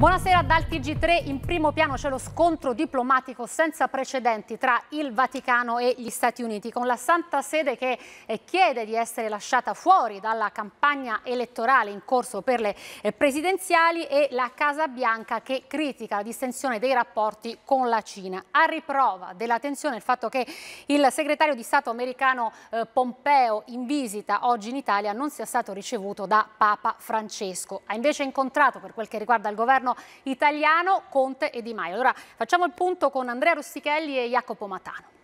Buonasera dal TG3, in primo piano c'è lo scontro diplomatico senza precedenti tra il Vaticano e gli Stati Uniti, con la Santa Sede che eh, chiede di essere lasciata fuori dalla campagna elettorale in corso per le eh, presidenziali e la Casa Bianca che critica la distensione dei rapporti con la Cina. A riprova della tensione il fatto che il segretario di Stato americano eh, Pompeo in visita oggi in Italia non sia stato ricevuto da Papa Francesco. Ha invece incontrato per quel che riguarda il governo governo italiano Conte e Di Maio. Allora facciamo il punto con Andrea Rustichelli e Jacopo Matano.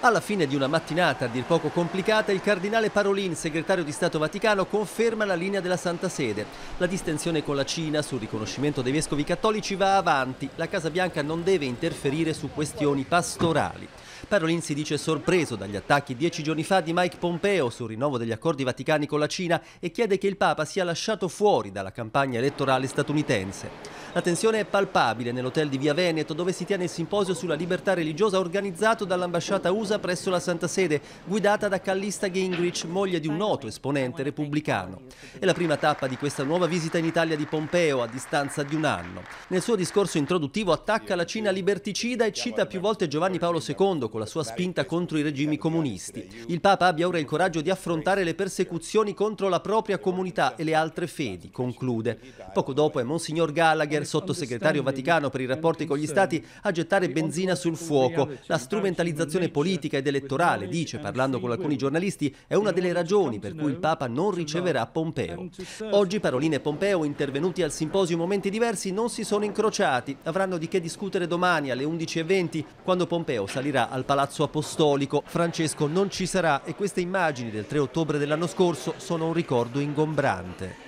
Alla fine di una mattinata a dir poco complicata, il cardinale Parolin, segretario di Stato Vaticano, conferma la linea della Santa Sede. La distensione con la Cina sul riconoscimento dei vescovi cattolici va avanti. La Casa Bianca non deve interferire su questioni pastorali. Parolin si dice sorpreso dagli attacchi dieci giorni fa di Mike Pompeo sul rinnovo degli accordi vaticani con la Cina e chiede che il Papa sia lasciato fuori dalla campagna elettorale statunitense. La tensione è palpabile nell'hotel di Via Veneto dove si tiene il simposio sulla libertà religiosa organizzato dall'ambasciata USA causa presso la Santa Sede, guidata da Callista Gingrich, moglie di un noto esponente repubblicano. È la prima tappa di questa nuova visita in Italia di Pompeo a distanza di un anno. Nel suo discorso introduttivo attacca la Cina liberticida e cita più volte Giovanni Paolo II con la sua spinta contro i regimi comunisti. Il Papa abbia ora il coraggio di affrontare le persecuzioni contro la propria comunità e le altre fedi, conclude. Poco dopo è Monsignor Gallagher, sottosegretario vaticano per i rapporti con gli Stati, a gettare benzina sul fuoco, la strumentalizzazione politica politica ed elettorale, dice, parlando con alcuni giornalisti, è una delle ragioni per cui il Papa non riceverà Pompeo. Oggi Parolina e Pompeo, intervenuti al simposio in momenti diversi, non si sono incrociati. Avranno di che discutere domani alle 11.20, quando Pompeo salirà al Palazzo Apostolico. Francesco non ci sarà e queste immagini del 3 ottobre dell'anno scorso sono un ricordo ingombrante.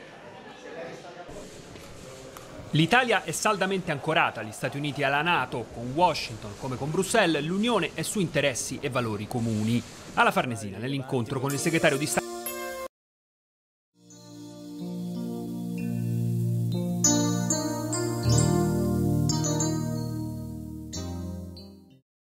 L'Italia è saldamente ancorata agli Stati Uniti e alla Nato, con Washington come con Bruxelles l'Unione è su interessi e valori comuni. Alla Farnesina, nell'incontro con il segretario di Stato